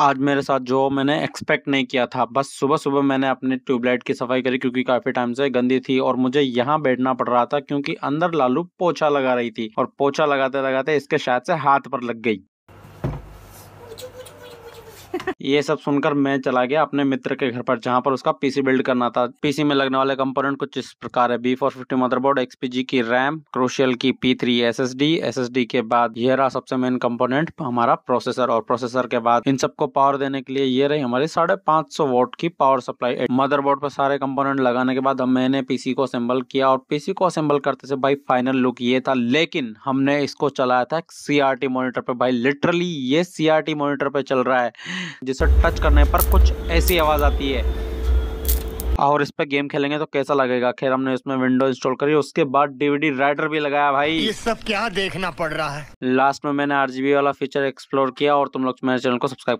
आज मेरे साथ जो मैंने एक्सपेक्ट नहीं किया था बस सुबह सुबह मैंने अपने ट्यूबलाइट की सफाई करी क्योंकि काफ़ी टाइम से गंदी थी और मुझे यहाँ बैठना पड़ रहा था क्योंकि अंदर लालू पोछा लगा रही थी और पोछा लगाते लगाते इसके शायद से हाथ पर लग गई ये सब सुनकर मैं चला गया अपने मित्र के घर पर जहाँ पर उसका पीसी बिल्ड करना था पीसी में लगने वाले कंपोनेंट कुछ इस प्रकार है B four fifty motherboard XPG की रैम क्रोशियल की P three S S D S S D के बाद ये रहा सबसे मेन कंपोनेंट हमारा प्रोसेसर और प्रोसेसर के बाद इन सबको पावर देने के लिए ये रही हमारी साढ़े पांच सौ वोट की पावर सप्लाई मदरबोर्ड पर सारे कंपोनेंट लगाने के बाद हम मैंने पीसी को असेंबल किया और पीसी को असेंबल करते से भाई फाइनल लुक ये था लेकिन हमने इसको चलाया था सीआरटी मॉनिटर पे भाई लिटरली ये सीआरटी मॉनिटर पे चल रहा है जिसे टच करने पर कुछ ऐसी आवाज़ आती है और इस पर गेम खेलेंगे तो कैसा लगेगा खैर हमने इसमें विंडो इंस्टॉल करी उसके बाद डीवीडी राइडर भी लगाया भाई ये सब क्या देखना पड़ रहा है लास्ट में मैंने आरजीबी वाला फीचर एक्सप्लोर किया और तुम लोग मेरे चैनल को सब्सक्राइब